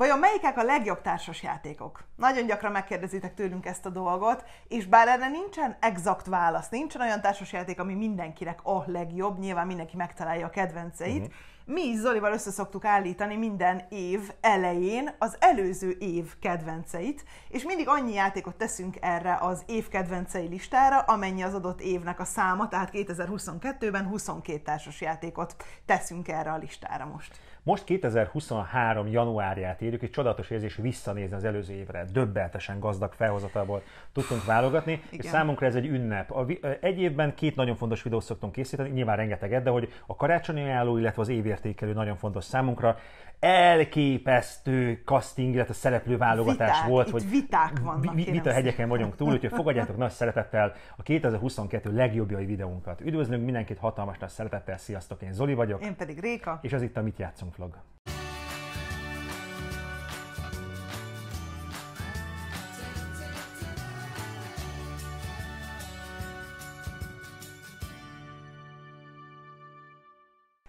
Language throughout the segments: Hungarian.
Vajon melyikek a legjobb társas játékok? Nagyon gyakran megkérdezitek tőlünk ezt a dolgot, és bár erre nincsen exakt válasz, nincsen olyan társasjáték, ami mindenkinek a legjobb, nyilván mindenki megtalálja a kedvenceit, mm-hmm. mi is Zolival össze szoktuk állítani minden év elején az előző év kedvenceit, és mindig annyi játékot teszünk erre az év kedvencei listára, amennyi az adott évnek a száma, tehát 2022-ben 22 játékot teszünk erre a listára most. Most 2023. januárját érjük, egy csodatos érzés visszanézni az előző évre. Döbbeltesen gazdag felhozatából tudtunk válogatni, Igen. és számunkra ez egy ünnep. A, egy évben két nagyon fontos videót szoktunk készíteni, nyilván rengeteget, de hogy a karácsonyi ajánló, illetve az évértékelő nagyon fontos számunkra elképesztő casting, illetve válogatás viták, volt. Itt hogy viták vannak. Vi- vita hegyeken vagyunk túl, úgyhogy fogadjátok nagy szeretettel a 2022 legjobbjai videónkat. Üdvözlünk mindenkit hatalmas nagy szeretettel, sziasztok, én Zoli vagyok. Én pedig Réka. És az itt a Mit játszunk vlog.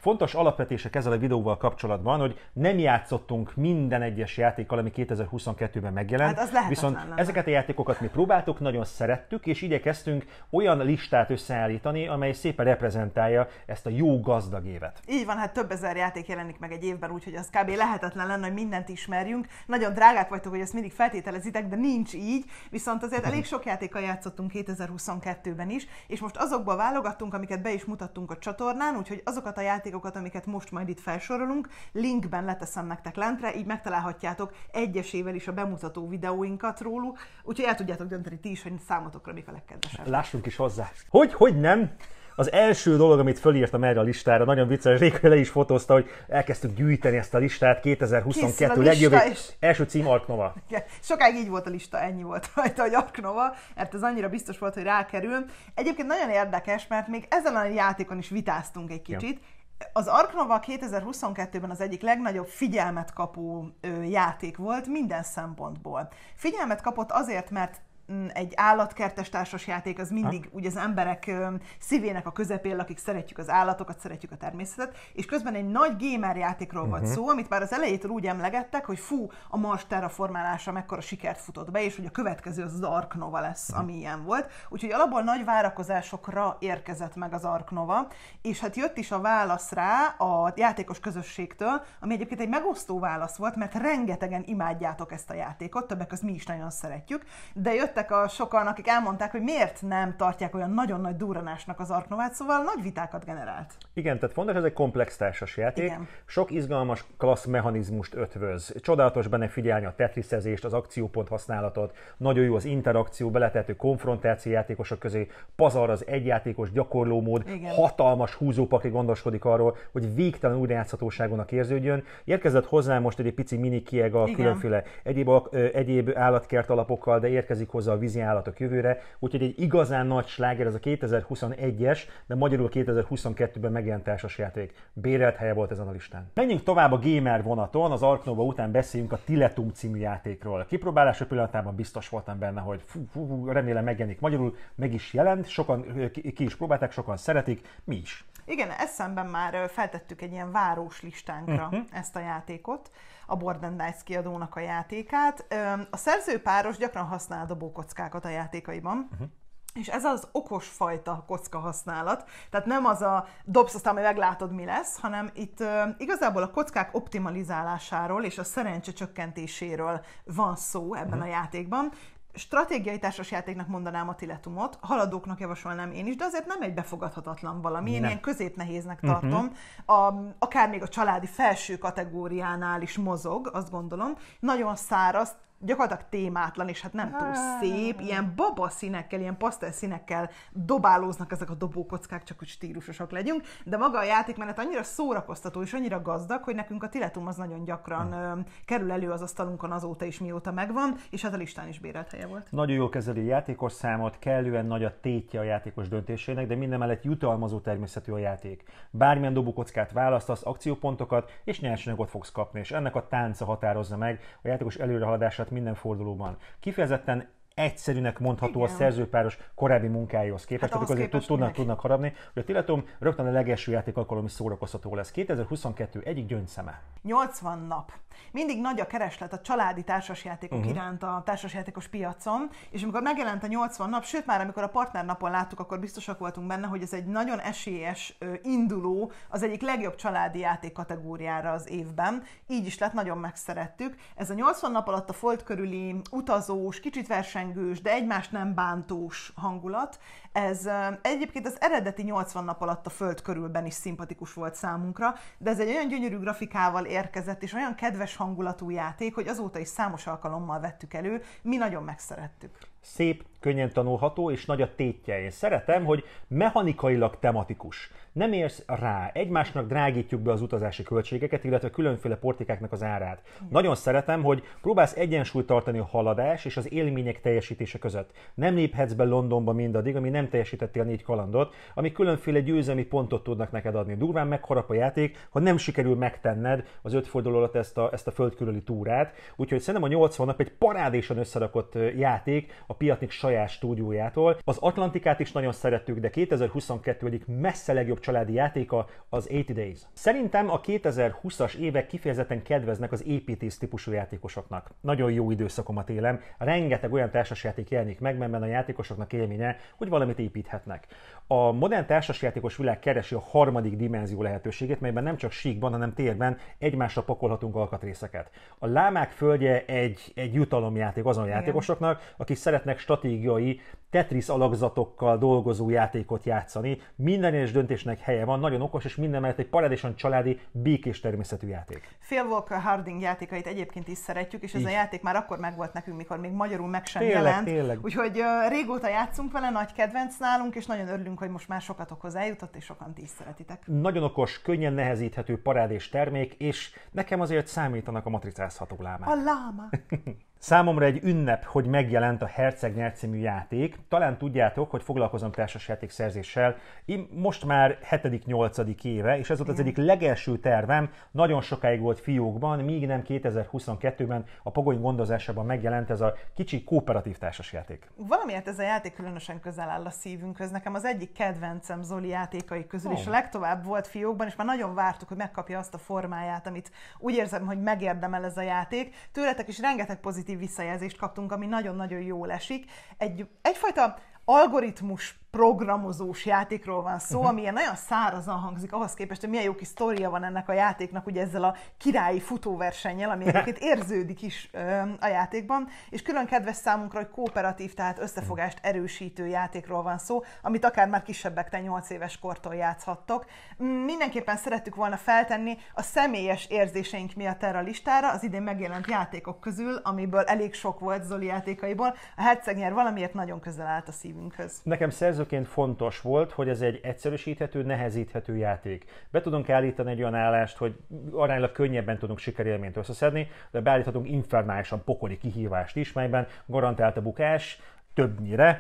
Fontos alapvetések ezzel a videóval kapcsolatban, hogy nem játszottunk minden egyes játékkal, ami 2022-ben megjelent. Hát az viszont ezeket a játékokat mi próbáltuk, nagyon szerettük, és igyekeztünk olyan listát összeállítani, amely szépen reprezentálja ezt a jó gazdag évet. Így van, hát több ezer játék jelenik meg egy évben, úgyhogy az kb. lehetetlen lenne, hogy mindent ismerjünk. Nagyon drágák vagytok, hogy ezt mindig feltételezitek, de nincs így, viszont azért elég sok játékkal játszottunk 2022-ben is, és most azokból válogattunk, amiket be is mutattunk a csatornán, úgyhogy azokat a játékokat, játékokat, amiket most majd itt felsorolunk. Linkben leteszem nektek lentre, így megtalálhatjátok egyesével is a bemutató videóinkat róluk, úgyhogy el tudjátok dönteni ti is, hogy számotokra mik a legkedvesebb. Lássunk is hozzá. Hogy, hogy nem? Az első dolog, amit fölírtam erre a listára, nagyon vicces, Réka le is fotózta, hogy elkezdtük gyűjteni ezt a listát, 2022 legjobb és... első cím Arknova. Sokáig így volt a lista, ennyi volt rajta, hogy Arknova, mert ez annyira biztos volt, hogy rákerül. Egyébként nagyon érdekes, mert még ezen a játékon is vitáztunk egy kicsit, ja. Az Ark Nova 2022-ben az egyik legnagyobb figyelmet kapó játék volt minden szempontból. Figyelmet kapott azért, mert Mm, egy állatkertes társasjáték az mindig ugye az emberek szívének a közepén, akik szeretjük az állatokat, szeretjük a természetet, és közben egy nagy gamer játékról uh-huh. Mhm. volt szó, amit már az elejétől úgy emlegettek, hogy fú, a Mars terraformálása mekkora sikert futott be, és hogy a következő az, az Ark Nova lesz, uh-huh. ami ilyen volt. Úgyhogy alapból nagy várakozásokra érkezett meg az Ark Nova, és hát jött is a válasz rá a játékos közösségtől, ami egyébként egy megosztó válasz volt, mert rengetegen imádjátok ezt a játékot, többek között mi is nagyon szeretjük, de jöttek jöttek a sokan, akik elmondták, hogy miért nem tartják olyan nagyon nagy duranásnak az Arknovát, szóval nagy vitákat generált. Igen, tehát fontos, ez egy komplex társas játék. Igen. Sok izgalmas klassz mechanizmust ötvöz. Csodálatos benne figyelni a tetriszezést, az akciópont használatot, nagyon jó az interakció, beletető konfrontáció játékosok közé, pazar az egyjátékos gyakorló Igen. hatalmas húzópakli gondoskodik arról, hogy végtelen újrajátszhatóságonak érződjön. Érkezett hozzá most egy pici mini kieg a különféle egyéb, egyéb állatkert alapokkal, de érkezik hozzá hozza a vízi állatok jövőre, úgyhogy egy igazán nagy sláger ez a 2021-es, de magyarul 2022-ben megjelent játék. Bérelt helye volt ezen a listán. Menjünk tovább a gamer vonaton, az Arknova után beszéljünk a Tiletum című játékról. A kipróbálása pillanatában biztos voltam benne, hogy fú, fú, remélem megjelenik magyarul, meg is jelent, sokan ki is próbálták, sokan szeretik, mi is. Igen, eszemben már feltettük egy ilyen város listánkra uh-huh. ezt a játékot, a Board and Dice kiadónak a játékát. A szerzőpáros gyakran használ dobókockákat a játékaiban, uh-huh. És ez az okos fajta kocka használat, tehát nem az a dobsz, aztán majd meglátod, mi lesz, hanem itt uh, igazából a kockák optimalizálásáról és a szerencse csökkentéséről van szó ebben uh-huh. a játékban stratégiai társasjátéknak mondanám a tiletumot, haladóknak javasolnám én is, de azért nem egy befogadhatatlan valami, én nem. ilyen nehéznek mhm. tartom. Uh-huh. A, akár még a családi felső kategóriánál is mozog, azt gondolom. Nagyon száraz, gyakorlatilag témátlan, és hát nem túl szép, ilyen baba színekkel, ilyen színekkel dobálóznak ezek a dobókockák, csak hogy stílusosak legyünk, de maga a játékmenet annyira szórakoztató és annyira gazdag, hogy nekünk a tiletum az nagyon gyakran hm. ö, kerül elő az asztalunkon azóta is, mióta megvan, és hát a listán is bérelt helye volt. Nagyon jól kezeli a játékos számot, kellően nagy a tétje a játékos döntésének, de minden mellett jutalmazó természetű a játék. Bármilyen dobókockát választasz, akciópontokat és nyersanyagot fogsz kapni, és ennek a tánca határozza meg a játékos előrehaladását minden fordulóban. Kifejezetten egyszerűnek mondható Igen. a szerzőpáros korábbi munkáihoz képest, hát tehát azért tudnak, tudnak harabni, hogy a Teletom rögtön a legelső játék alkalom is szórakoztató lesz. 2022 egyik gyöngyszeme. 80 nap. Mindig nagy a kereslet a családi társasjátékok uh-huh. iránt a társasjátékos piacon, és amikor megjelent a 80 nap, sőt már amikor a partnernapon láttuk, akkor biztosak voltunk benne, hogy ez egy nagyon esélyes induló az egyik legjobb családi játék kategóriára az évben. Így is lett, nagyon megszerettük. Ez a 80 nap alatt a folt körüli utazós, kicsit verseny versengős, de egymást nem bántós hangulat. Ez egyébként az eredeti 80 nap alatt a föld körülben is szimpatikus volt számunkra, de ez egy olyan gyönyörű grafikával érkezett, és olyan kedves hangulatú játék, hogy azóta is számos alkalommal vettük elő, mi nagyon megszerettük. Szép, könnyen tanulható, és nagy a tétje. Én szeretem, hogy mechanikailag tematikus. Nem érsz rá. Egymásnak drágítjuk be az utazási költségeket, illetve különféle portikáknak az árát. Nagyon szeretem, hogy próbálsz egyensúlyt tartani a haladás és az élmények teljesítése között. Nem léphetsz be Londonba mindaddig, ami nem teljesítettél négy kalandot, ami különféle győzelmi pontot tudnak neked adni. Durván megharap a játék, ha nem sikerül megtenned az öt forduló alatt ezt a, ezt a földkörüli túrát. Úgyhogy szerintem a 80 nap egy parádésen összerakott játék a piatnik saját saját stúdiójától. Az Atlantikát is nagyon szerettük, de 2022 egyik messze legjobb családi játéka az 80 Days. Szerintem a 2020-as évek kifejezetten kedveznek az építész típusú játékosoknak. Nagyon jó időszakomat élem, rengeteg olyan társasjáték jelenik meg, mert a játékosoknak élménye, hogy valamit építhetnek a modern társasjátékos világ keresi a harmadik dimenzió lehetőségét, melyben nem csak síkban, hanem térben egymásra pakolhatunk alkatrészeket. A lámák földje egy, egy jutalomjáték azon játékosoknak, akik szeretnek stratégiai Tetris alakzatokkal dolgozó játékot játszani. Minden egyes döntésnek helye van, nagyon okos, és minden mellett egy paradicsom családi, békés természetű játék. Phil Walker Harding játékait egyébként is szeretjük, és ez Így. a játék már akkor megvolt nekünk, mikor még magyarul meg sem tényleg, jelent. Tényleg. Úgyhogy uh, régóta játszunk vele, nagy kedvenc nálunk, és nagyon örülünk, hogy most már sokatokhoz eljutott, és sokan is szeretitek. Nagyon okos, könnyen nehezíthető parádés termék, és nekem azért számítanak a matricázható lámák. A láma. Számomra egy ünnep, hogy megjelent a Herceg című játék, talán tudjátok, hogy foglalkozom társasjáték szerzéssel. Én most már 7.-8. éve, és ez volt az egyik legelső tervem, nagyon sokáig volt fiókban, míg nem 2022-ben a Pogony gondozásában megjelent ez a kicsi kooperatív társasjáték. Valamiért ez a játék különösen közel áll a szívünkhöz. Nekem az egyik kedvencem Zoli játékai közül, oh. és a legtovább volt fiókban, és már nagyon vártuk, hogy megkapja azt a formáját, amit úgy érzem, hogy megérdemel ez a játék. Tőletek is rengeteg pozitív visszajelzést kaptunk, ami nagyon-nagyon jól esik. Egy, egyfajta fajta algoritmus programozós játékról van szó, uh-huh. ami ilyen nagyon szárazan hangzik ahhoz képest, hogy milyen jó kis sztoria van ennek a játéknak, ugye ezzel a királyi futóversennyel, ami egyébként érződik is ö, a játékban, és külön kedves számunkra, hogy kooperatív, tehát összefogást erősítő játékról van szó, amit akár már kisebbek, te 8 éves kortól játszhattok. Mm, mindenképpen szerettük volna feltenni a személyes érzéseink miatt erre a listára, az idén megjelent játékok közül, amiből elég sok volt Zoli játékaiból, a hercegnyer valamiért nagyon közel állt a szívünkhöz. Nekem szerző szabályozóként fontos volt, hogy ez egy egyszerűsíthető, nehezíthető játék. Be tudunk állítani egy olyan állást, hogy aránylag könnyebben tudunk sikerélményt összeszedni, de beállíthatunk infernálisan pokoli kihívást is, melyben garantált a bukás, többnyire,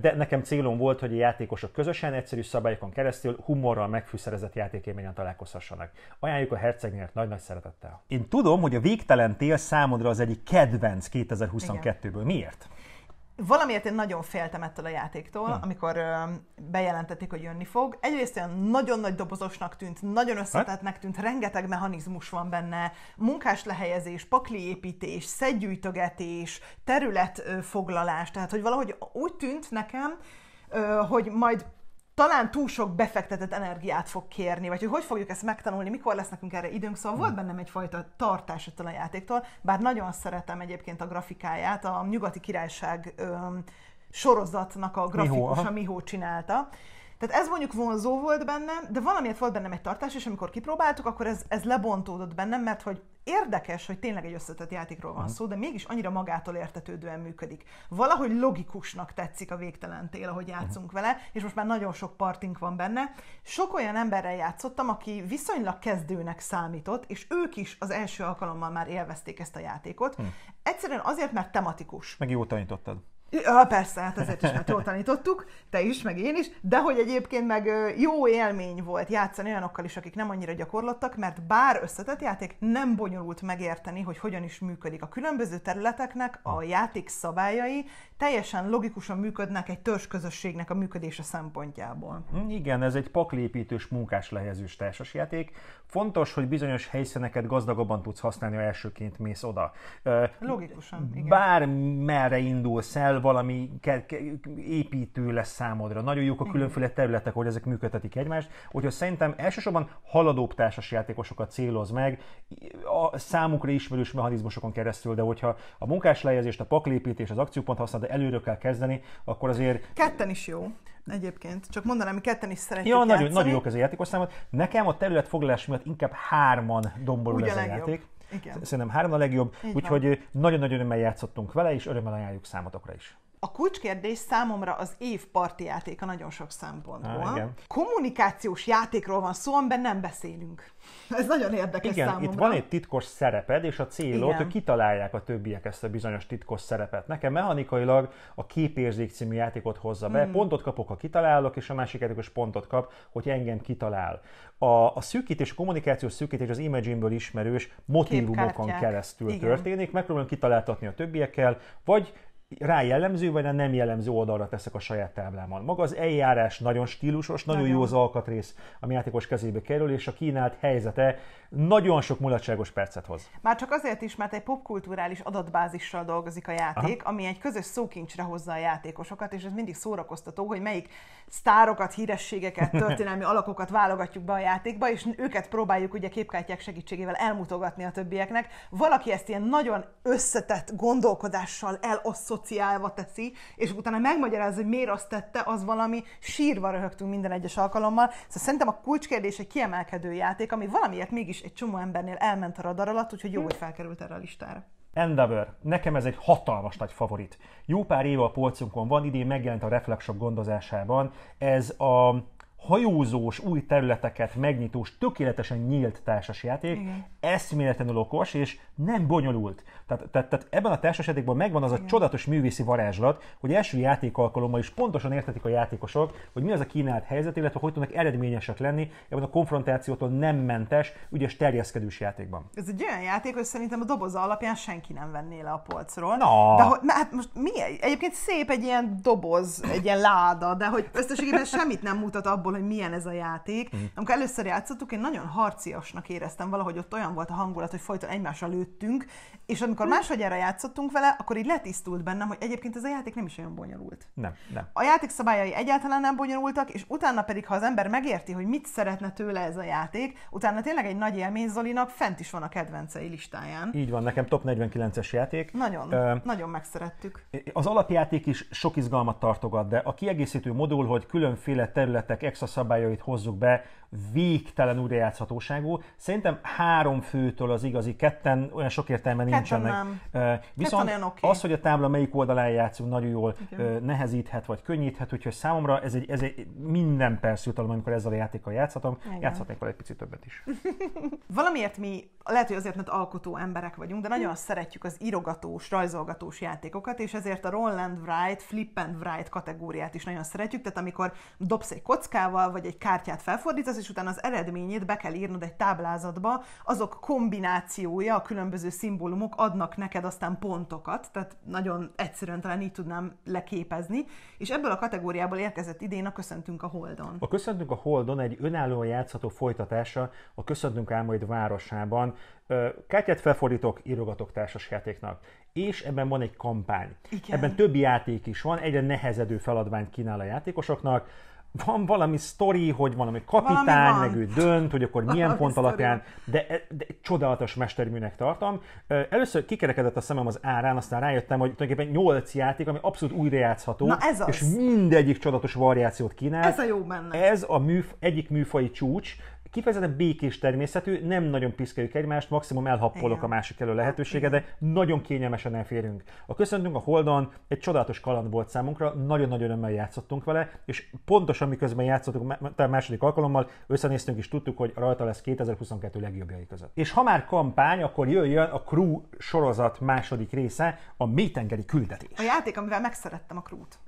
de nekem célom volt, hogy a játékosok közösen, egyszerű szabályokon keresztül humorral megfűszerezett játékélményen találkozhassanak. Ajánljuk a hercegnél nagy-nagy szeretettel. Én tudom, hogy a végtelen tél számodra az egyik kedvenc 2022-ből. Miért? valamiért én nagyon féltem ettől a játéktól, hmm. amikor ö, bejelentették, hogy jönni fog. Egyrészt olyan nagyon nagy dobozosnak tűnt, nagyon hát? összetettnek tűnt, rengeteg mechanizmus van benne, munkás lehelyezés, pakliépítés, szedgyűjtögetés, területfoglalás, tehát hogy valahogy úgy tűnt nekem, ö, hogy majd talán túl sok befektetett energiát fog kérni, vagy hogy hogy fogjuk ezt megtanulni, mikor lesz nekünk erre időnk, szóval volt hm. bennem egyfajta tartás ettől a játéktól, bár nagyon szeretem egyébként a grafikáját, a Nyugati Királyság öm, sorozatnak a grafikusa Mihó, Mihó csinálta. Tehát ez mondjuk vonzó volt bennem, de valamiért volt bennem egy tartás, és amikor kipróbáltuk, akkor ez, ez lebontódott bennem, mert hogy érdekes, hogy tényleg egy összetett játékról van szó, de mégis annyira magától értetődően működik. Valahogy logikusnak tetszik a végtelen tél, ahogy játszunk vele, és most már nagyon sok partink van benne. Sok olyan emberrel játszottam, aki viszonylag kezdőnek számított, és ők is az első alkalommal már élvezték ezt a játékot. Hm. Egyszerűen azért, mert tematikus. Meg jó tanítottad. Ja, persze, hát azért is, mert jól tanítottuk, te is, meg én is, de hogy egyébként meg jó élmény volt játszani olyanokkal is, akik nem annyira gyakorlottak, mert bár összetett játék, nem bonyolult megérteni, hogy hogyan is működik. A különböző területeknek a játék szabályai teljesen logikusan működnek egy közösségnek a működése szempontjából. Mm, igen, ez egy paklépítős munkás lehezős társasjáték, Fontos, hogy bizonyos helyszíneket gazdagabban tudsz használni, ha elsőként mész oda. Logikusan, igen. Bármerre indulsz el, valami építő lesz számodra. Nagyon jók a különféle területek, hogy ezek működtetik egymást. Úgyhogy szerintem elsősorban haladóbb társas játékosokat céloz meg, a számukra ismerős mechanizmusokon keresztül, de hogyha a munkás lejezést, a paklépítést, az akciópont használat, de előről kell kezdeni, akkor azért... Ketten is jó egyébként. Csak mondanám, mi ketten is szeretjük Jó, nagyon, nagyon jók ez a játékos számot. Nekem a területfoglalás miatt inkább hárman dombolul Ugye ez a legjobb. játék. Igen. Szerintem három a legjobb, úgyhogy nagyon-nagyon örömmel játszottunk vele, és örömmel ajánljuk számotokra is a kulcskérdés számomra az év parti játéka nagyon sok szempontból. Há, igen. Kommunikációs játékról van szó, amiben nem beszélünk. Ez nagyon érdekes igen, számomra. itt van egy titkos szereped, és a célod, hogy kitalálják a többiek ezt a bizonyos titkos szerepet. Nekem mechanikailag a képérzék című játékot hozza be, Mm. pontot kapok, ha kitalálok, és a másik játékos pontot kap, hogy engem kitalál. A, a szűkítés, a kommunikációs szűkítés az Imagine-ből ismerős motivumokon keresztül Igen. történik, megpróbálom kitaláltatni a többiekkel, vagy rá jellemző, vagy a nem jellemző oldalra teszek a saját táblámon. Maga az eljárás nagyon stílusos, nagyon, nagyon. jó az alkatrész, ami játékos kezébe kerül, és a kínált helyzete nagyon sok mulatságos percet hoz. Már csak azért is, mert egy popkulturális adatbázissal dolgozik a játék, Aha. ami egy közös szókincsre hozza a játékosokat, és ez mindig szórakoztató, hogy melyik sztárokat, hírességeket, történelmi alakokat válogatjuk be a játékba, és őket próbáljuk ugye képkártyák segítségével elmutogatni a többieknek. Valaki ezt ilyen nagyon összetett gondolkodással elosztott asszociálva teszi, és utána megmagyarázza, hogy miért azt tette, az valami sírva röhögtünk minden egyes alkalommal. Szóval szerintem a kulcskérdés egy kiemelkedő játék, ami valamiért mégis egy csomó embernél elment a radar alatt, úgyhogy jó, hm. hogy felkerült erre a listára. Endeavor. Nekem ez egy hatalmas nagy favorit. Jó pár éve a polcunkon van, idén megjelent a Reflexok gondozásában. Ez a hajózós új területeket megnyitós, tökéletesen nyílt társasjáték, Igen. eszméletlenül okos, és nem bonyolult. Tehát, tehát, tehát ebben a társasjátékban megvan az a Igen. csodatos művészi varázslat, hogy első játék alkalommal is pontosan értetik a játékosok, hogy mi az a kínált helyzet, illetve hogy tudnak eredményesek lenni ebben a konfrontációtól nem mentes, ügyes terjeszkedős játékban. Ez egy olyan játék, hogy szerintem a doboza alapján senki nem venné le a polcról. Na. De hogy, na, hát most mi? Egyébként szép egy ilyen doboz, egy ilyen láda, de hogy összességében semmit nem mutat abból, abból, hogy milyen ez a játék. Mm. Amikor először játszottuk, én nagyon harciasnak éreztem valahogy, ott olyan volt a hangulat, hogy folyton egymásra lőttünk, és amikor hm. máshogyára játszottunk vele, akkor így letisztult bennem, hogy egyébként ez a játék nem is olyan bonyolult. Nem, nem. A játék szabályai egyáltalán nem bonyolultak, és utána pedig, ha az ember megérti, hogy mit szeretne tőle ez a játék, utána tényleg egy nagy élmény Zolinak fent is van a kedvencei listáján. Így van, nekem top 49-es játék. Nagyon, Ö, nagyon megszerettük. Az alapjáték is sok izgalmat tartogat, de a kiegészítő modul, hogy különféle területek extra szabályait hozzuk be, végtelen újrajátszhatóságú. Szerintem három főtől az igazi ketten olyan sok értelme nincs nincsenek. Hát nem. Hát viszont hát, okay. az, hogy a tábla melyik oldalán játszunk, nagyon jól Igen. nehezíthet vagy könnyíthet, úgyhogy számomra ez egy, ez egy minden perc jutalom, amikor ezzel a játékkal játszhatom, Igen. játszhatnék vele egy picit többet is. Valamiért mi, lehet, hogy azért, mert alkotó emberek vagyunk, de nagyon hmm. szeretjük az írogatós, rajzolgatós játékokat, és ezért a Roland Wright, flip and Wright kategóriát is nagyon szeretjük, tehát amikor dobsz egy kockával, vagy egy kártyát felfordítasz, és utána az eredményét be kell írnod egy táblázatba, azok kombinációja a különböző szimbólumok, programok adnak neked aztán pontokat, tehát nagyon egyszerűen talán így tudnám leképezni, és ebből a kategóriából érkezett idén a Köszöntünk a Holdon. A Köszöntünk a Holdon egy önállóan játszható folytatása a Köszöntünk Álmaid városában. Kártyát felfordítok, írogatok játéknak, és ebben van egy kampány. Igen. Ebben több játék is van, egyre nehezedő feladványt kínál a játékosoknak van valami sztori, hogy valami kapitány, valami meg ő dönt, hogy akkor milyen valami pont sztori. alapján, de, de csodálatos mesterműnek tartom. Először kikerekedett a szemem az árán, aztán rájöttem, hogy tulajdonképpen 8 játék, ami abszolút újrajátszható, Na ez az. és mindegyik csodatos variációt kínál. Ez a jó benne. Ez a műf, egyik műfai csúcs, kifejezetten békés természetű, nem nagyon piszkeljük egymást, maximum elhappolok Igen. a másik elő lehetősége, de nagyon kényelmesen elférünk. A köszöntünk a Holdon egy csodálatos kaland volt számunkra, nagyon-nagyon örömmel játszottunk vele, és pontosan miközben játszottuk a második alkalommal, összenéztünk és tudtuk, hogy rajta lesz 2022 legjobbjai között. És ha már kampány, akkor jöjjön a Crew sorozat második része, a mélytengeri küldetés. A játék, amivel megszerettem a Crew-t.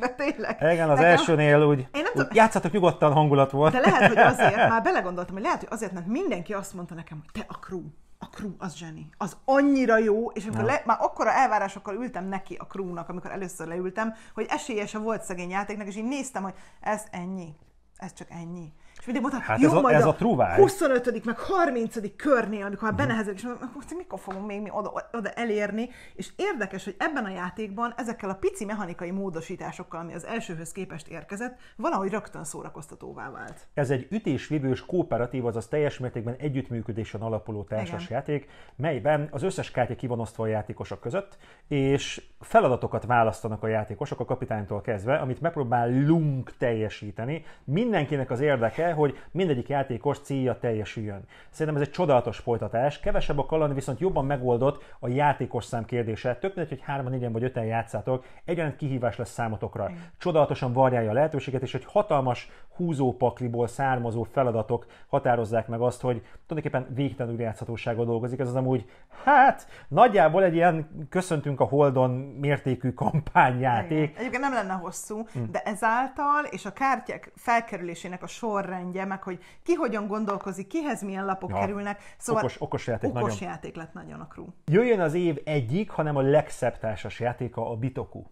De tényleg. Igen, az elsőnél úgy, Én nem úgy játszatok nyugodtan hangulat volt. De lehet, hogy azért, már belegondoltam, hogy lehet, hogy azért, mert mindenki azt mondta nekem, hogy te a crew a crew az zseni. Az annyira jó, és amikor le, már akkora elvárásokkal ültem neki a crewnak, amikor először leültem, hogy esélyese volt szegény játéknak, és én néztem, hogy ez ennyi, ez csak ennyi de mondta, hát jó, ez, a, majd ez a, a 25. meg 30. körnél, amikor már mhm. benehezedik, és mondom, akkor mikor fogunk még mi oda, oda elérni, és érdekes, hogy ebben a játékban ezekkel a pici mechanikai módosításokkal, ami az elsőhöz képest érkezett, valahogy rögtön szórakoztatóvá vált. Ez egy ütésvívős kooperatív, azaz teljes mértékben együttműködésen alapuló társas Igen. játék, melyben az összes kártya kivonosztva a játékosok között, és feladatokat választanak a játékosok a kapitánytól kezdve, amit megpróbálunk teljesíteni. Mindenkinek az érdeke, hogy mindegyik játékos célja teljesüljön. Szerintem ez egy csodálatos folytatás, kevesebb a kaland, viszont jobban megoldott a játékos szám kérdése. Több mint hogy 3 négyen vagy öten játszátok, egyaránt kihívás lesz számotokra. Csodálatosan variálja a lehetőséget, és egy hatalmas húzópakliból származó feladatok határozzák meg azt, hogy tulajdonképpen végtelenül játszhatósága dolgozik. Ez az amúgy, hát, nagyjából egy ilyen köszöntünk a Holdon mértékű kampányjáték. Egyébként nem lenne hosszú, hmm. de ezáltal és a kártyák felkerülésének a sorra sorrendje, meg hogy ki hogyan gondolkozik, kihez milyen lapok ja. kerülnek. Szóval okos, okos, játék, okos nagyon. játék lett nagyon a crew. Jöjjön az év egyik, hanem a legszebb társas játéka a Bitoku.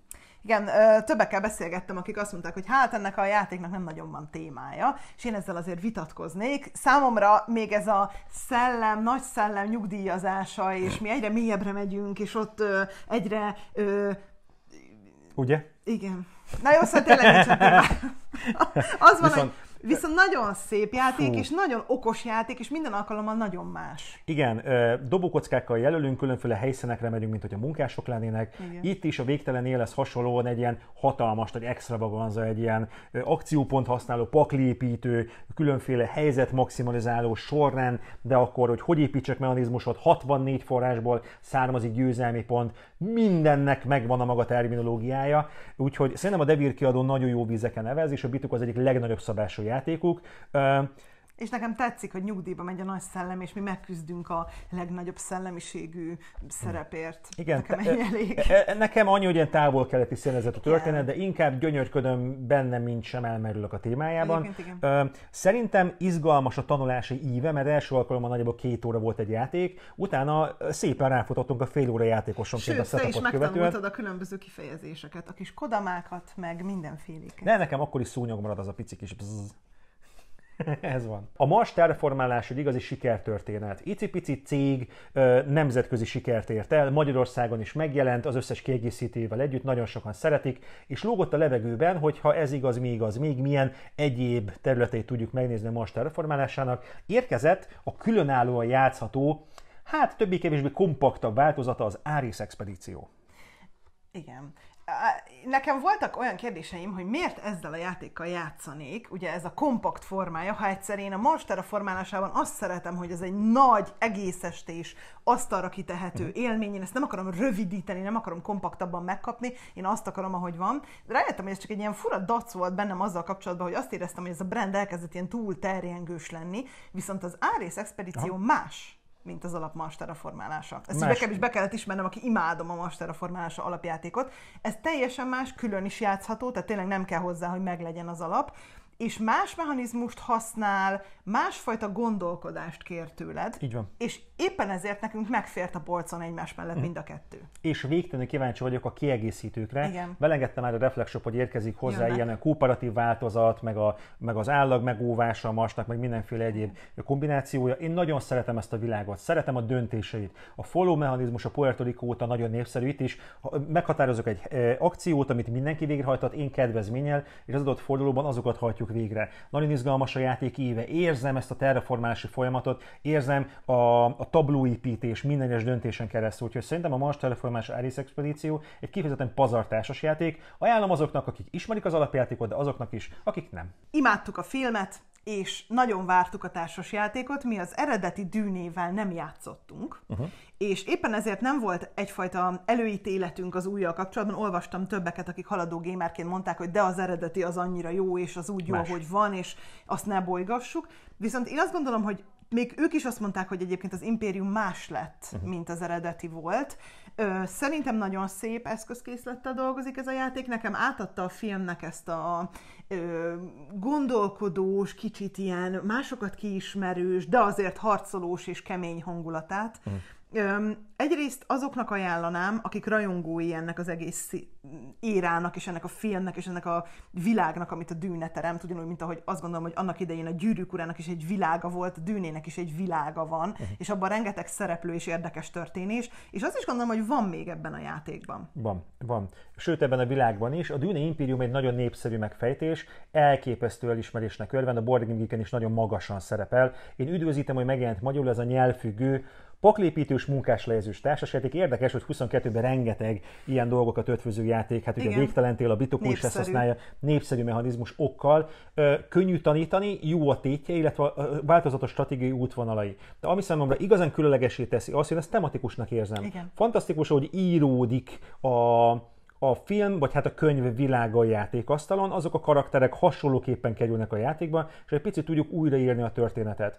Igen, többekkel beszélgettem, akik azt mondták, hogy hát ennek a játéknak nem nagyon van témája, és én ezzel azért vitatkoznék. Számomra még ez a szellem, nagy szellem nyugdíjazása, és mi egyre mélyebbre megyünk, és ott egyre... Ö... Ugye? Igen. Na jó, szóval tényleg nincs Az van, Viszont, hogy Viszont nagyon szép játék, Fú. és nagyon okos játék, és minden alkalommal nagyon más. Igen, dobókockákkal jelölünk, különféle helyszínekre megyünk, mint hogy a munkások lennének. Igen. Itt is a végtelen élesz hasonlóan egy ilyen hatalmas, egy extravaganza, egy ilyen akciópont használó, paklépítő, különféle helyzet maximalizáló sorrend, de akkor, hogy hogy építsek mechanizmusot, 64 forrásból származik győzelmi pont, mindennek megvan a maga terminológiája, úgyhogy szerintem a Devir kiadó nagyon jó vízeken nevez, és a Bituk az egyik legnagyobb szabású játékuk. És nekem tetszik, hogy nyugdíjba megy a nagy szellem, és mi megküzdünk a legnagyobb szellemiségű szerepért. Igen, nekem ennyi elég. E- e- nekem annyi, hogy ilyen távol-keleti színezet a történet, de inkább gyönyörködöm benne, mint sem elmerülök a témájában. Igen. Szerintem izgalmas a tanulási íve, mert első alkalommal nagyjából két óra volt egy játék, utána szépen ráfutottunk a fél óra játékosonként a te is követően. a különböző kifejezéseket, a kis kodamákat, meg mindenféléket. De nekem akkor is szúnyog marad az a pici kis bzzz. Ez van. A Mars terraformálás egy igazi sikertörténet. Icipici cég nemzetközi sikert ért el, Magyarországon is megjelent, az összes kiegészítével együtt, nagyon sokan szeretik, és lógott a levegőben, hogy ha ez igaz, mi igaz, még milyen egyéb területeit tudjuk megnézni a Mars terraformálásának. Érkezett a különállóan játszható, hát többé-kevésbé kompaktabb változata az Árész expedíció. Igen nekem voltak olyan kérdéseim, hogy miért ezzel a játékkal játszanék, ugye ez a kompakt formája, ha egyszer én a Monstera formálásában azt szeretem, hogy ez egy nagy, egészestés, asztalra kitehető mhm. élmény, én ezt nem akarom rövidíteni, nem akarom kompaktabban megkapni, én azt akarom, ahogy van. De rájöttem, hogy ez csak egy ilyen fura dac volt bennem azzal kapcsolatban, hogy azt éreztem, hogy ez a brand elkezdett ilyen túl terjengős lenni, viszont az Árész expedíció más mint az alap Mars formálása. Ezt be, kell, is be kellett ismernem, aki imádom a Mars formálása alapjátékot. Ez teljesen más, külön is játszható, tehát tényleg nem kell hozzá, hogy meglegyen az alap és más mechanizmust használ, másfajta gondolkodást kér tőled. Így van. És Éppen ezért nekünk megfért a polcon egymás mellett mhm. mind a kettő. És végtelenül kíváncsi vagyok a kiegészítőkre. Igen. Belengedtem már a Shop, hogy érkezik hozzá Jönnek. ilyen a kooperatív változat, meg, a, meg az állag megóvása a masnak, meg mindenféle egyéb kombinációja. Én nagyon szeretem ezt a világot, szeretem a döntéseit. A follow mechanizmus a Puerto Rico óta nagyon népszerű itt is. Meghatározok egy eh, akciót, amit mindenki végrehajtott, én kedvezménnyel, és az adott fordulóban azokat hajtjuk végre. Nagyon izgalmas a játék éve. Érzem ezt a terraformálási folyamatot, érzem a, a tablóépítés minden egyes döntésen keresztül. Úgyhogy szerintem a Mars Terraformás Ares Expedíció egy kifejezetten pazartásos játék. Ajánlom azoknak, akik ismerik az alapjátékot, de azoknak is, akik nem. Imádtuk a filmet, és nagyon vártuk a társas játékot, mi az eredeti dűnével nem játszottunk, uh-huh. és éppen ezért nem volt egyfajta előítéletünk az újjal kapcsolatban. Olvastam többeket, akik haladó gémerként mondták, hogy de az eredeti az annyira jó, és az úgy Más. jó, ahogy van, és azt ne bolygassuk. Viszont én azt gondolom, hogy még ők is azt mondták, hogy egyébként az Impérium más lett, uh-huh. mint az eredeti volt. Ö, szerintem nagyon szép eszközkészlettel dolgozik ez a játék. Nekem átadta a filmnek ezt a ö, gondolkodós, kicsit ilyen másokat kiismerős, de azért harcolós és kemény hangulatát. Uh-huh. Egyrészt azoknak ajánlanám, akik rajongói ennek az egész érának, és ennek a filmnek, és ennek a világnak, amit a dűne teremt, ugyanúgy, mint ahogy azt gondolom, hogy annak idején a gyűrűk urának is egy világa volt, a dűnének is egy világa van, uh-huh. és abban rengeteg szereplő és érdekes történés, és azt is gondolom, hogy van még ebben a játékban. Van, van. Sőt, ebben a világban is. A Dűne impérium egy nagyon népszerű megfejtés, elképesztő elismerésnek örvend, a Boarding is nagyon magasan szerepel. Én üdvözítem, hogy megjelent magyarul ez a nyelvfüggő, Paklépítős lejezős társasjáték. Érdekes, hogy 22-ben rengeteg ilyen dolgokat ötvöző játék, hát ugye végtelentél a bitokó is ezt használja, népszerű mechanizmus okkal. Ö, könnyű tanítani, jó a tétje, illetve a változatos stratégiai útvonalai. De ami számomra igazán különlegesé teszi, azt, hogy ezt tematikusnak érzem. Igen. Fantasztikus, hogy íródik a a film, vagy hát a könyv világa a játékasztalon, azok a karakterek hasonlóképpen kerülnek a játékba, és egy picit tudjuk újraírni a történetet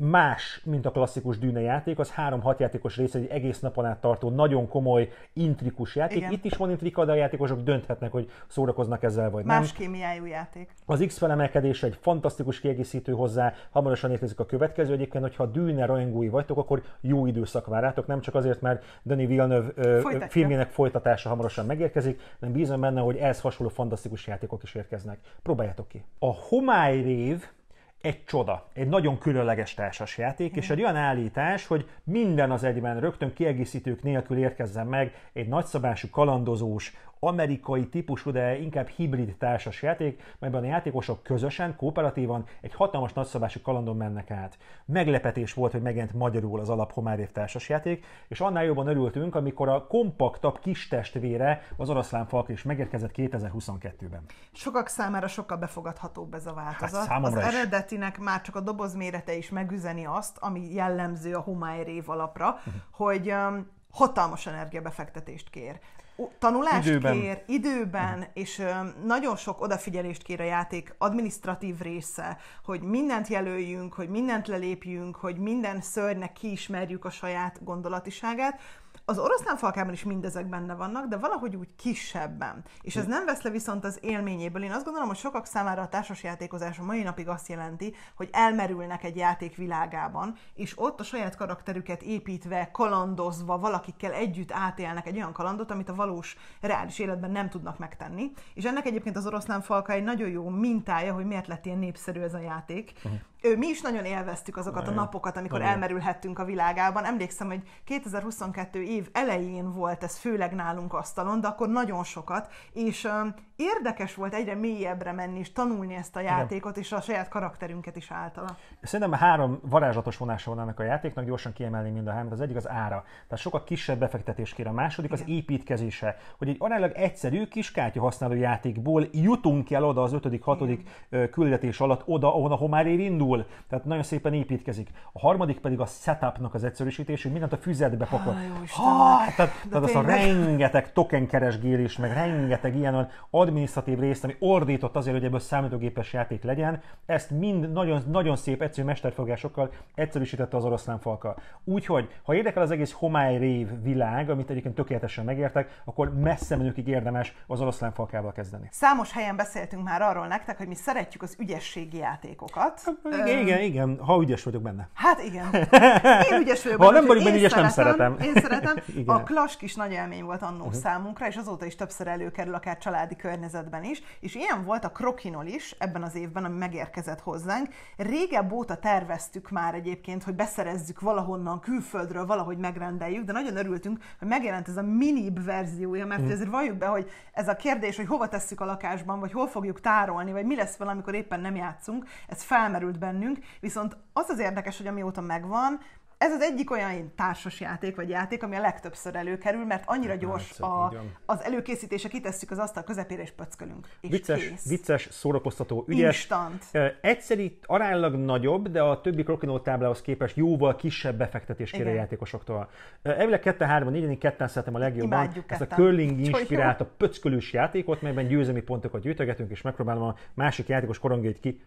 más, mint a klasszikus dűne játék, az három-hat játékos része egy egész napon át tartó, nagyon komoly, intrikus játék. Igen. Itt is van intrika, de a játékosok dönthetnek, hogy szórakoznak ezzel vagy más nem. Más kémiájú játék. Az X felemelkedés egy fantasztikus kiegészítő hozzá, hamarosan érkezik a következő. Egyébként, hogyha dűne rajongói vagytok, akkor jó időszak vár rátok, nem csak azért, mert Denis Villeneuve ö, filmjének folytatása hamarosan megérkezik, nem bízom benne, hogy ehhez hasonló fantasztikus játékok is érkeznek. Próbáljátok ki. A Rév egy csoda, egy nagyon különleges társasjáték, és mhm. egy olyan állítás, hogy minden az egyben rögtön kiegészítők nélkül érkezzen meg egy nagyszabású, kalandozós, amerikai típusú, de inkább hibrid társas játék, melyben a játékosok közösen, kooperatívan egy hatalmas nagyszabású kalandon mennek át. Meglepetés volt, hogy megjelent magyarul az alap Homárév társasjáték, és annál jobban örültünk, amikor a kompaktabb kis testvére az oroszlán falk is megérkezett 2022-ben. Sokak számára sokkal befogadhatóbb ez a változat. Hát az is. eredetinek már csak a doboz mérete is megüzeni azt, ami jellemző a Homárév alapra, mhm. hogy hatalmas energiabefektetést kér tanulást időben. kér, időben, és nagyon sok odafigyelést kér a játék administratív része, hogy mindent jelöljünk, hogy mindent lelépjünk, hogy minden szörnynek kiismerjük a saját gondolatiságát, az oroszlán falkában is mindezek benne vannak, de valahogy úgy kisebben. És ez hm. nem vesz le viszont az élményéből. Én azt gondolom, hogy sokak számára a játékozás a mai napig azt jelenti, hogy elmerülnek egy játék világában, és ott a saját karakterüket építve, kalandozva, valakikkel együtt átélnek egy olyan kalandot, amit a valós, reális életben nem tudnak megtenni. És ennek egyébként az oroszlán falka egy nagyon jó mintája, hogy miért lett ilyen népszerű ez a játék. Uh-huh ő, mi is nagyon élveztük azokat a napokat, amikor nagyon. elmerülhettünk a világában. Emlékszem, hogy 2022 év elején volt ez főleg nálunk asztalon, de akkor nagyon sokat, és érdekes volt egyre mélyebbre menni és tanulni ezt a játékot, Igen. és a saját karakterünket is általa. Szerintem három varázslatos vonása van ennek a játéknak, gyorsan kiemelni mind a hármat. Az egyik az ára, tehát sokkal kisebb befektetés kér a második, Igen. az építkezése, hogy egy aránylag egyszerű kis használó játékból jutunk el oda az ötödik, hatodik Igen. küldetés alatt, oda, ahol már ér indul. Tehát nagyon szépen építkezik. A harmadik pedig a setupnak az egyszerűsítés, hogy mindent a füzetbe pakol. Ha, jó, ha, tehát, tehát az a rengeteg token keresgélés, meg rengeteg ilyen ad adminisztratív részt, ami ordított azért, hogy ebből számítógépes játék legyen, ezt mind nagyon, nagyon szép egyszerű mesterfogásokkal egyszerűsítette az oroszlán falka. Úgyhogy, ha érdekel az egész homály rév világ, amit egyébként tökéletesen megértek, akkor messze menőkig érdemes az oroszlán falkával kezdeni. Számos helyen beszéltünk már arról nektek, hogy mi szeretjük az ügyességi játékokat. Hát, igen, Öm... igen, igen, ha ügyes vagyok benne. Hát igen. Én ügyes vagyok. Ha nem vagyok benne ügyes, szeretem, nem szeretem. Én szeretem. igen. A Klask is nagy élmény volt annó uh-huh. számunkra, és azóta is többször előkerül akár családi kör környezetben is, és ilyen volt a krokinol is ebben az évben, ami megérkezett hozzánk. Régebb óta terveztük már egyébként, hogy beszerezzük valahonnan, külföldről valahogy megrendeljük, de nagyon örültünk, hogy megjelent ez a mini verziója, mert mm. ezért valljuk be, hogy ez a kérdés, hogy hova tesszük a lakásban, vagy hol fogjuk tárolni, vagy mi lesz valamikor éppen nem játszunk, ez felmerült bennünk, viszont az az érdekes, hogy amióta megvan, ez az egyik olyan társasjáték vagy játék, ami a legtöbbször előkerül, mert annyira hát gyors a, az előkészítése, kitesszük az asztal közepére és pöckölünk. És vicces, kész. vicces, szórakoztató, ügyes. Instant. Egyszerű, aránylag nagyobb, de a többi krokinó táblához képest jóval kisebb befektetés kér a játékosoktól. Elvileg 2 3 4 ketten szeretem a legjobban. Imádjuk ezt a curling inspirált a pöckölős játékot, melyben győzelmi pontokat gyűjtögetünk, és megpróbálom a másik játékos korongét ki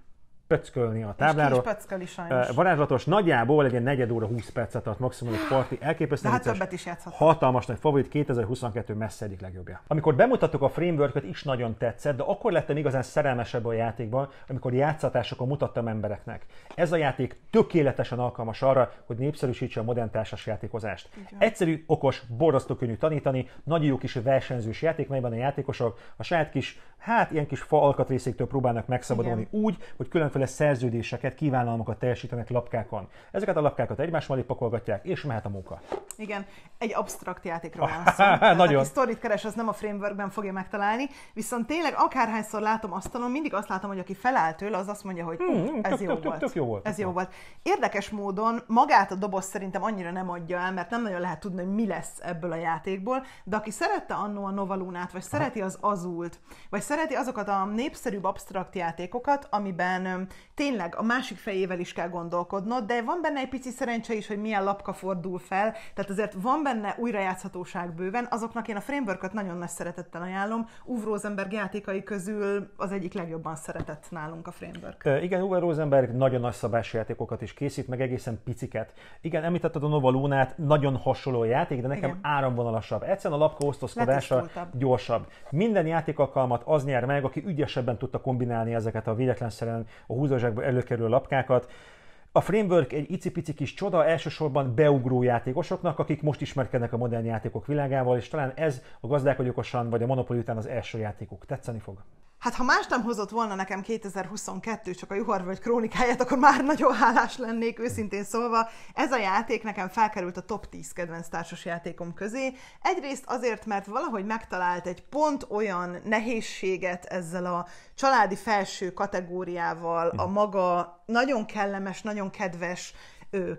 pöckölni a tábláról. És ki is pöcköli sajnos. Varázslatos, nagyjából egy ilyen negyed óra 20 percet tart maximum egy parti, elképesztő hát többet is játszhat. hatalmas nagy favorit, 2022 messze egyik legjobbja. Amikor bemutattuk a framework is nagyon tetszett, de akkor lettem igazán szerelmesebb a játékban, amikor játszatásokon mutattam embereknek. Ez a játék tökéletesen alkalmas arra, hogy népszerűsítse a modern társas játékozást. Egyszerű, okos, borzasztó könnyű tanítani, nagyon jó kis versenyzős játék, melyben a játékosok a saját kis, hát ilyen kis fa alkatrészéktől próbálnak megszabadulni Igen. úgy, hogy különféle mindenféle szerződéseket, kívánalmakat teljesítenek lapkákon. Ezeket a lapkákat egymás mellé pakolgatják, és mehet a munka. Igen, egy absztrakt játékról van szó. Nagyon. Aki sztorit keres, az nem a frameworkben fogja megtalálni, viszont tényleg akárhányszor látom asztalon, mindig azt látom, hogy aki felállt tőle, az azt mondja, hogy hmm, hmm ez tök, jó, tök, volt. Tök, jó volt. Ez jó volt. Érdekes módon magát a doboz szerintem annyira nem adja el, mert nem nagyon lehet tudni, hogy mi lesz ebből a játékból, de aki szerette annó a Novalunát, vagy szereti az Azult, vagy szereti azokat a népszerűbb absztrakt játékokat, amiben tényleg a másik fejével is kell gondolkodnod, de van benne egy pici szerencse is, hogy milyen lapka fordul fel, tehát azért van benne újrajátszhatóság bőven, azoknak én a frameworköt nagyon nagy szeretettel ajánlom, Uwe Rosenberg játékai közül az egyik legjobban szeretett nálunk a framework. igen, Uwe Rosenberg nagyon nagy szabású játékokat is készít, meg egészen piciket. Igen, említetted a Nova Lunát, nagyon hasonló játék, de nekem igen. áramvonalasabb. Egyszerűen a lapka osztozkodása gyorsabb. Minden alkalmat az nyer meg, aki ügyesebben tudta kombinálni ezeket a véletlenszerűen a húzózsákból előkerül a lapkákat. A framework egy icipici kis csoda elsősorban beugró játékosoknak, akik most ismerkednek a modern játékok világával, és talán ez a gazdálkodókosan vagy a monopoli után az első játékuk. Tetszeni fog. Hát ha más nem hozott volna nekem 2022 csak a Juharvölgy krónikáját, akkor már nagyon hálás lennék, őszintén szólva. Ez a játék nekem felkerült a top 10 kedvenc társas játékom közé. Egyrészt azért, mert valahogy megtalált egy pont olyan nehézséget ezzel a családi felső kategóriával, a maga nagyon kellemes, nagyon kedves,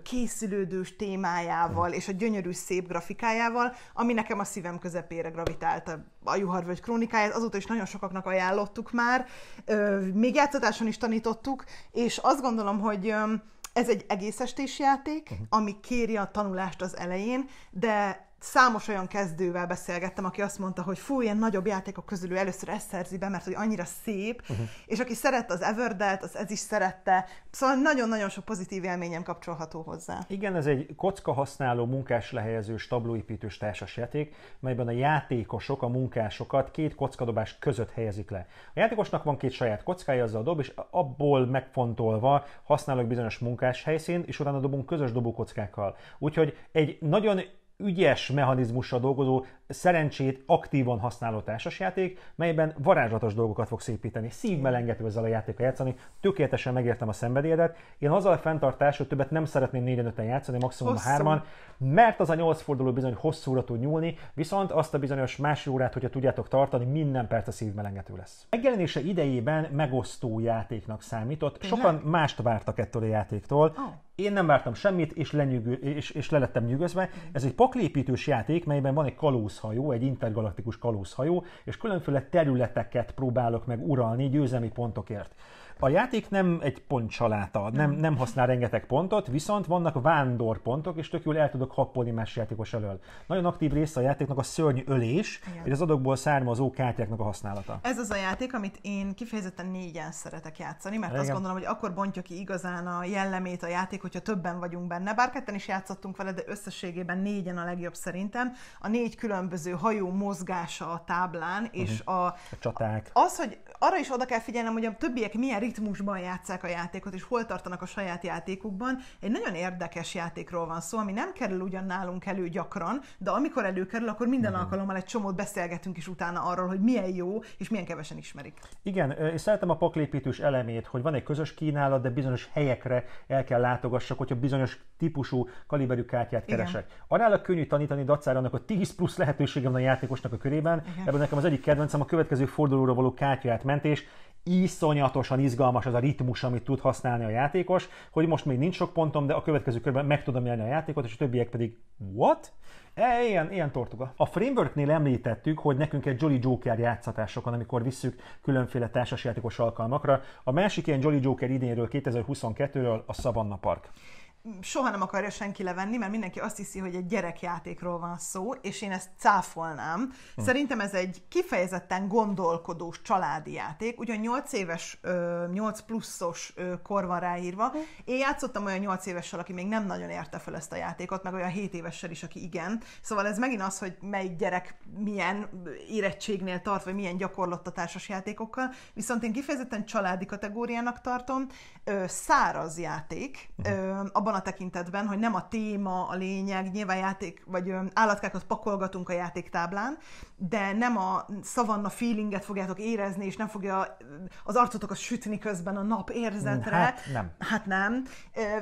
készülődős témájával és a gyönyörű szép grafikájával, ami nekem a szívem közepére gravitált a Juharvölgy krónikáját, azóta is nagyon sokaknak ajánlottuk már, még játszatáson is tanítottuk, és azt gondolom, hogy ez egy egész estés játék, mhm. ami kéri a tanulást az elején, de számos olyan kezdővel beszélgettem, aki azt mondta, hogy fú, ilyen nagyobb játékok közül ő először ezt szerzi be, mert hogy annyira szép, uh-huh. és aki szerette az Everdelt, az ez is szerette. Szóval nagyon-nagyon sok pozitív élményem kapcsolható hozzá. Igen, ez egy kocka használó, munkás lehelyező stablóépítős társas játék, melyben a játékosok a munkásokat két kockadobás között helyezik le. A játékosnak van két saját kockája, azzal dob, és abból megfontolva használok bizonyos munkás helyszínt, és utána dobunk közös dobókockákkal. Úgyhogy egy nagyon ügyes mechanizmussal dolgozó, szerencsét aktívan használó társasjáték, melyben varázslatos dolgokat fog építeni. Szívmelengető ezzel a játékkal játszani, tökéletesen megértem a szenvedélyedet. Én azzal a fenntartás, hogy többet nem szeretném 4 5 játszani, maximum Hosszú. hárman, mert az a 8 forduló bizony hosszúra tud nyúlni, viszont azt a bizonyos másfél órát, hogyha tudjátok tartani, minden perc a szívmelengető lesz. Megjelenése idejében megosztó játéknak számított, sokan mást vártak ettől a játéktól. Én nem vártam semmit, és, lenyűgő, és, és lelettem nyűgözve. Ez egy paklépítős játék, melyben van egy kalózhajó, egy intergalaktikus kalózhajó, és különféle területeket próbálok meg uralni győzelmi pontokért. A játék nem egy pont saláta, nem, nem használ rengeteg pontot, viszont vannak vándorpontok, és tök jól el tudok happolni más játékos elől. Nagyon aktív része a játéknak a szörny ölés, Igen. és az adokból származó kártyáknak a használata. Ez az a játék, amit én kifejezetten négyen szeretek játszani, mert Igen. azt gondolom, hogy akkor bontja ki igazán a jellemét a játék, hogyha többen vagyunk benne. Bár ketten is játszottunk vele, de összességében négyen a legjobb szerintem. A négy különböző hajó mozgása a táblán, és uh-huh. a, a csaták. Az, hogy arra is oda kell figyelnem, hogy a többiek milyen ritmusban játszák a játékot, és hol tartanak a saját játékukban. Egy nagyon érdekes játékról van szó, ami nem kerül ugyan nálunk elő gyakran, de amikor előkerül, akkor minden uh-huh. alkalommal egy csomót beszélgetünk is utána arról, hogy milyen jó, és milyen kevesen ismerik. Igen, és szeretem a paklépítős elemét, hogy van egy közös kínálat, de bizonyos helyekre el kell látogassak, hogyha bizonyos típusú kaliberű kártyát keresek. Arra Aránylag könnyű tanítani dacára annak, hogy 10 plusz lehetőségem van a játékosnak a körében. Igen. Ebben nekem az egyik kedvencem a következő fordulóra való kártyát mentés, iszonyatosan izgalmas az a ritmus, amit tud használni a játékos, hogy most még nincs sok pontom, de a következő körben meg tudom élni a játékot, és a többiek pedig what? E, ilyen, ilyen tortuga. A frameworknél említettük, hogy nekünk egy Jolly Joker játszatásokon, amikor visszük különféle társasjátékos alkalmakra. A másik ilyen Jolly Joker idénről 2022-ről a Savannah Park soha nem akarja senki levenni, mert mindenki azt hiszi, hogy egy gyerekjátékról van szó, és én ezt cáfolnám. Hm. Szerintem ez egy kifejezetten gondolkodós családi játék, ugyan 8 éves, 8 pluszos kor van ráírva. Hm. Én játszottam olyan 8 évessel, aki még nem nagyon érte fel ezt a játékot, meg olyan 7 évessel is, aki igen. Szóval ez megint az, hogy melyik gyerek milyen érettségnél tart, vagy milyen gyakorlott a társas játékokkal. Viszont én kifejezetten családi kategóriának tartom. Száraz játék, hm. abban abban a tekintetben, hogy nem a téma a lényeg, nyilván játék, vagy állatkákat pakolgatunk a játéktáblán, de nem a szavanna feelinget fogjátok érezni, és nem fogja az arcotokat sütni közben a nap érzetre. Hát nem. Hát nem.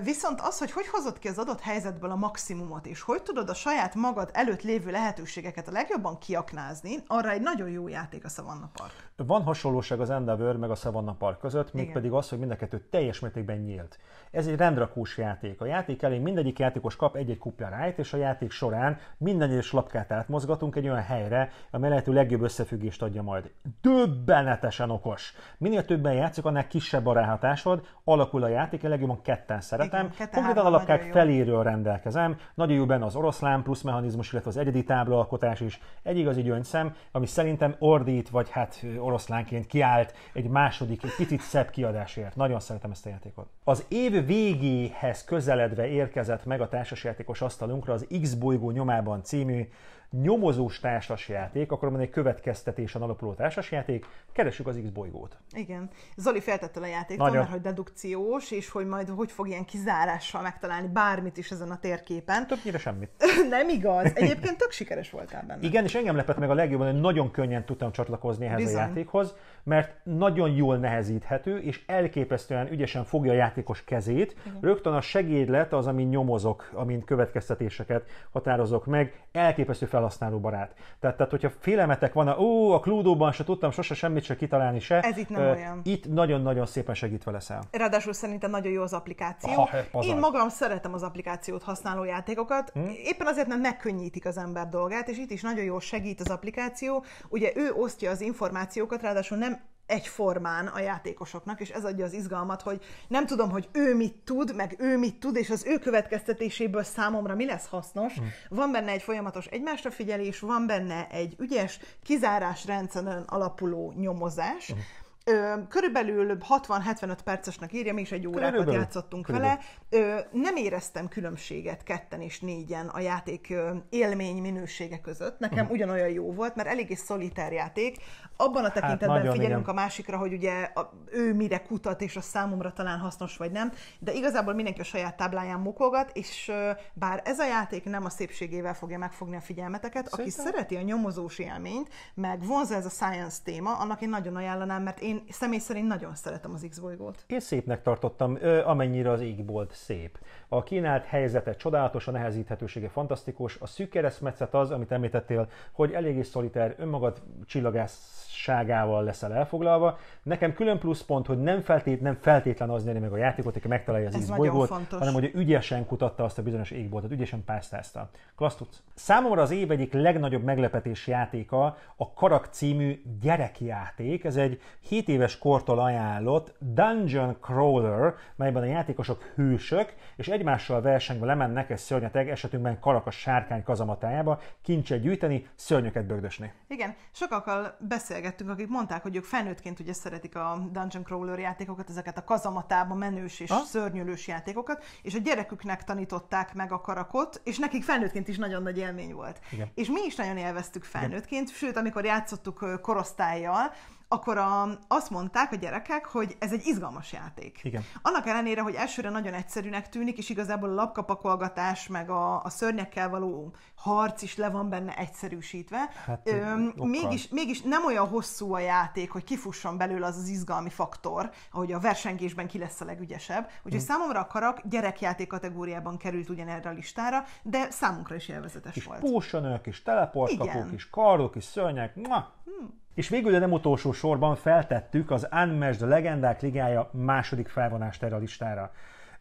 Viszont az, hogy hogy hozott ki az adott helyzetből a maximumot, és hogy tudod a saját magad előtt lévő lehetőségeket a legjobban kiaknázni, arra egy nagyon jó játék a Savanna Park. Van hasonlóság az Endeavor meg a Savanna Park között, mégpedig az, hogy mind a kettő teljes mértékben nyílt. Ez egy rendrakós játék a játék elé mindegyik játékos kap egy-egy kuplerájt, és a játék során minden egyes lapkát átmozgatunk egy olyan helyre, amely lehető legjobb összefüggést adja majd. Döbbenetesen okos! Minél többen játszik, annál kisebb a ráhatásod, alakul a játék, én legjobban ketten szeretem. Igen, Konkrétan a lapkák feléről rendelkezem, nagyon jó benne az oroszlán plusz mechanizmus, illetve az egyedi táblalkotás is. Egy igazi gyöngyszem, ami szerintem ordít, vagy hát oroszlánként kiállt egy második, egy picit szebb kiadásért. Nagyon szeretem ezt a játékot. Az év végéhez közel közeledve érkezett meg a társasjátékos asztalunkra az X bolygó nyomában című nyomozós társasjáték, akkor van egy következtetésen alapuló társasjáték, keresjük az X bolygót. Igen. Zoli feltette a játékot, mert hogy dedukciós, és hogy majd hogy fog ilyen kizárással megtalálni bármit is ezen a térképen. Többnyire semmit. Nem igaz. Egyébként tök sikeres voltál benne. Igen, és engem lepett meg a legjobban, hogy nagyon könnyen tudtam csatlakozni ehhez Bizony. a játékhoz mert nagyon jól nehezíthető, és elképesztően ügyesen fogja a játékos kezét. Igen. Rögtön a segédlet az, amin nyomozok, amin következtetéseket határozok meg, elképesztő felhasználó barát. Tehát, tehát hogyha félemetek van, a, ó, a klúdóban se tudtam sose semmit se kitalálni se. Ez itt nem uh, olyan. Itt nagyon-nagyon szépen segítve leszel. Ráadásul szerintem nagyon jó az applikáció. Ha, ah, hát Én magam szeretem az applikációt használó játékokat, hmm? éppen azért, mert megkönnyítik az ember dolgát, és itt is nagyon jól segít az applikáció. Ugye ő osztja az információkat, ráadásul nem egyformán a játékosoknak, és ez adja az izgalmat, hogy nem tudom, hogy ő mit tud, meg ő mit tud, és az ő következtetéséből számomra mi lesz hasznos. Hmm. Van benne egy folyamatos egymásra figyelés, van benne egy ügyes, kizárásrendszeren alapuló nyomozás, hmm. Ö, körülbelül 60-75 percesnek írja, mi is egy órákat körülbelül. játszottunk körülbelül. vele. Ö, nem éreztem különbséget ketten és négyen a játék élmény minősége között. Nekem uh-huh. ugyanolyan jó volt, mert eléggé szolitár játék. Abban a hát tekintetben hát figyelünk igen. a másikra, hogy ugye a, ő mire kutat, és a számomra talán hasznos vagy nem, de igazából mindenki a saját tábláján mokogat, és bár ez a játék nem a szépségével fogja megfogni a figyelmeteket, Szerintem. aki szereti a nyomozós élményt, meg vonza ez a science téma, annak én nagyon ajánlanám, mert én én személy szerint nagyon szeretem az X-bolygót. Én szépnek tartottam, amennyire az égbolt szép. A kínált helyzete csodálatos, a nehezíthetősége fantasztikus, a szűk keresztmetszet az, amit említettél, hogy eléggé szolitár, önmagad csillagász szabadságával leszel elfoglalva. Nekem külön pluszpont, hogy nem, feltét, nem feltétlen az nyeri meg a játékot, aki megtalálja az ízbolygót, hanem hogy ügyesen kutatta azt a bizonyos égboltot, ügyesen pásztázta. Klassz tudsz. Számomra az év egyik legnagyobb meglepetés játéka a Karak című gyerekjáték. Ez egy 7 éves kortól ajánlott Dungeon Crawler, melyben a játékosok hősök, és egymással versengve lemennek egy szörnyeteg, esetünkben karak a sárkány kazamatájába, kincset gyűjteni, szörnyöket bögdösni. Igen, sokakkal beszélgetünk beszélgettünk, akik mondták, hogy ők felnőttként ugye szeretik a Dungeon Crawler játékokat, ezeket a kazamatába menős és ha? Ah. szörnyülős játékokat, és a gyereküknek tanították meg a karakot, és nekik felnőttként is nagyon nagy élmény volt. Igen. És mi is nagyon élveztük felnőttként, Igen. sőt, amikor játszottuk korosztályjal, akkor a, azt mondták a gyerekek, hogy ez egy izgalmas játék. Igen. Annak ellenére, hogy elsőre nagyon egyszerűnek tűnik, és igazából a lapkapakolgatás, meg a, a szörnyekkel való harc is le van benne egyszerűsítve, hát, ö, mégis, mégis nem olyan hosszú a játék, hogy kifusson belőle az az izgalmi faktor, ahogy a versengésben ki lesz a legügyesebb. Úgyhogy hmm. számomra a karak gyerekjáték kategóriában került ugyanerre a listára, de számunkra is élvezetes kis volt. Kis pósonők, kis teleportkapók, kis kardok, kis szörnyek, ma. Hmm. És végül, de nem utolsó sorban feltettük az Unmatched Legendák Ligája második felvonást erre a listára.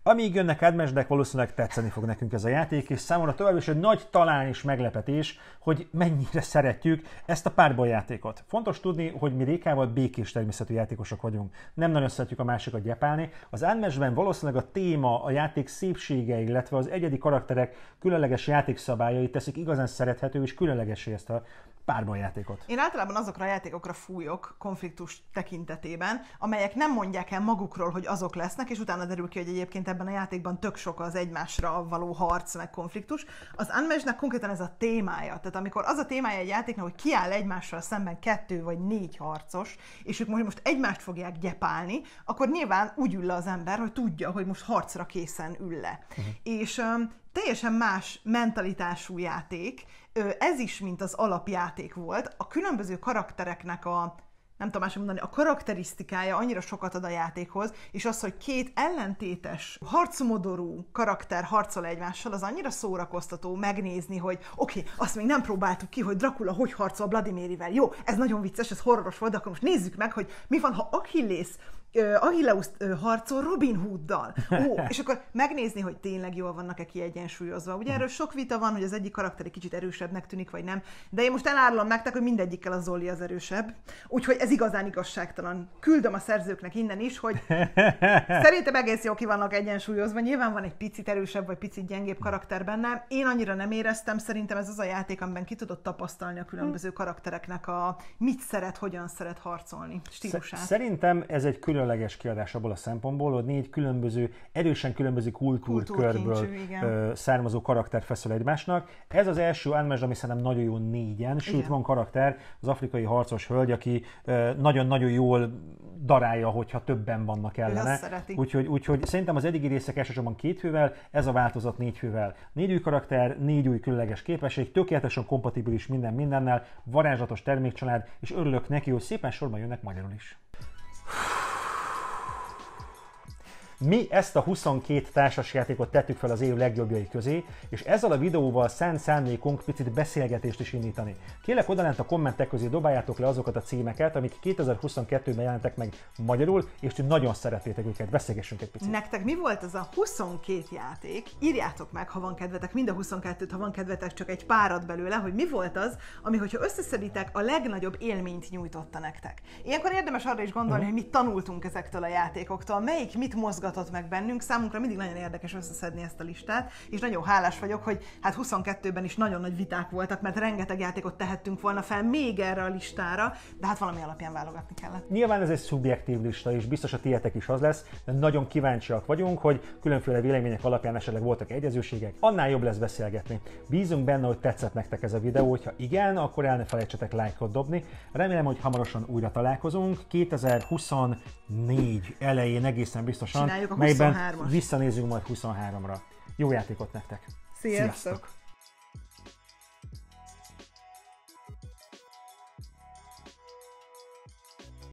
Amíg jönnek unmatched valószínűleg tetszeni fog nekünk ez a játék, és számomra tovább is egy nagy talán is meglepetés, hogy mennyire szeretjük ezt a párbajjátékot. Fontos tudni, hogy mi Rékával békés természetű játékosok vagyunk. Nem nagyon szeretjük a másikat gyepálni. Az Unmatched-ben valószínűleg a téma, a játék szépsége, illetve az egyedi karakterek különleges játékszabályai teszik igazán szerethető és különlegesé ezt a párban játékot. Én általában azokra a játékokra fújok konfliktus tekintetében, amelyek nem mondják el magukról, hogy azok lesznek, és utána derül ki, hogy egyébként ebben a játékban tök sok az egymásra való harc meg konfliktus. Az Unmesh-nek konkrétan ez a témája. Tehát amikor az a témája egy játéknak, hogy kiáll egymással szemben kettő vagy négy harcos, és ők most egymást fogják gyepálni, akkor nyilván úgy ül le az ember, hogy tudja, hogy most harcra készen ül le. Uh-huh. És um, teljesen más mentalitású játék, ez is, mint az alapjáték volt, a különböző karaktereknek a nem tudom más mondani, a karakterisztikája annyira sokat ad a játékhoz, és az, hogy két ellentétes, harcmodorú karakter harcol egymással, az annyira szórakoztató megnézni, hogy oké, okay, azt még nem próbáltuk ki, hogy Dracula hogy harcol Vladimirivel. Jó, ez nagyon vicces, ez horroros volt, de akkor most nézzük meg, hogy mi van, ha Achilles Achilleus harcol Robin Hooddal. Ó, és akkor megnézni, hogy tényleg jól vannak-e kiegyensúlyozva. Ugye erről sok vita van, hogy az egyik karakter egy kicsit erősebbnek tűnik, vagy nem. De én most elárulom nektek, hogy mindegyikkel a Zoli az erősebb. Úgyhogy ez igazán igazságtalan. Küldöm a szerzőknek innen is, hogy szerintem egész jó ki vannak egyensúlyozva. Nyilván van egy picit erősebb, vagy picit gyengébb karakter bennem. Én annyira nem éreztem, szerintem ez az a játék, amiben ki tudott tapasztalni a különböző karaktereknek a mit szeret, hogyan szeret harcolni stílusát. Szerintem ez egy külön különleges kiadás abból a szempontból, hogy négy különböző, erősen különböző kultúrkörből származó karakter feszül egymásnak. Ez az első animes, ami szerintem nagyon jó négyen, sőt van karakter, az afrikai harcos hölgy, aki nagyon-nagyon jól darálja, hogyha többen vannak ellene. Úgyhogy, úgyhogy szerintem az eddigi részek elsősorban két fővel, ez a változat négy fővel. Négy új karakter, négy új különleges képesség, tökéletesen kompatibilis minden mindennel, varázslatos termékcsalád, és örülök neki, hogy szépen sorban jönnek magyarul is. Mi ezt a 22 társasjátékot tettük fel az év legjobbjai közé, és ezzel a videóval szent szándékunk picit beszélgetést is indítani. Kérlek lent a kommentek közé dobáljátok le azokat a címeket, amik 2022-ben jelentek meg magyarul, és ti nagyon szeretnétek őket. Beszélgessünk egy picit. Nektek mi volt az a 22 játék? Írjátok meg, ha van kedvetek, mind a 22-t, ha van kedvetek, csak egy párat belőle, hogy mi volt az, ami, hogyha összeszeditek, a legnagyobb élményt nyújtotta nektek. Ilyenkor érdemes arra is gondolni, uh-huh. hogy mit tanultunk ezektől a játékoktól, melyik mit mozgat mutatott meg bennünk. Számunkra mindig nagyon érdekes összeszedni ezt a listát, és nagyon hálás vagyok, hogy hát 22-ben is nagyon nagy viták voltak, mert rengeteg játékot tehettünk volna fel még erre a listára, de hát valami alapján válogatni kellett. Nyilván ez egy szubjektív lista, és biztos a tietek is az lesz, de nagyon kíváncsiak vagyunk, hogy különféle vélemények alapján esetleg voltak egyezőségek. Annál jobb lesz beszélgetni. Bízunk benne, hogy tetszett nektek ez a videó, hogyha igen, akkor el ne felejtsetek lájkot dobni. Remélem, hogy hamarosan újra találkozunk. 2024 elején egészen biztosan. Csináljuk csináljuk a 23-as. Melyben visszanézünk majd 23-ra. Jó játékot nektek! Sziasztok! Sziasztok.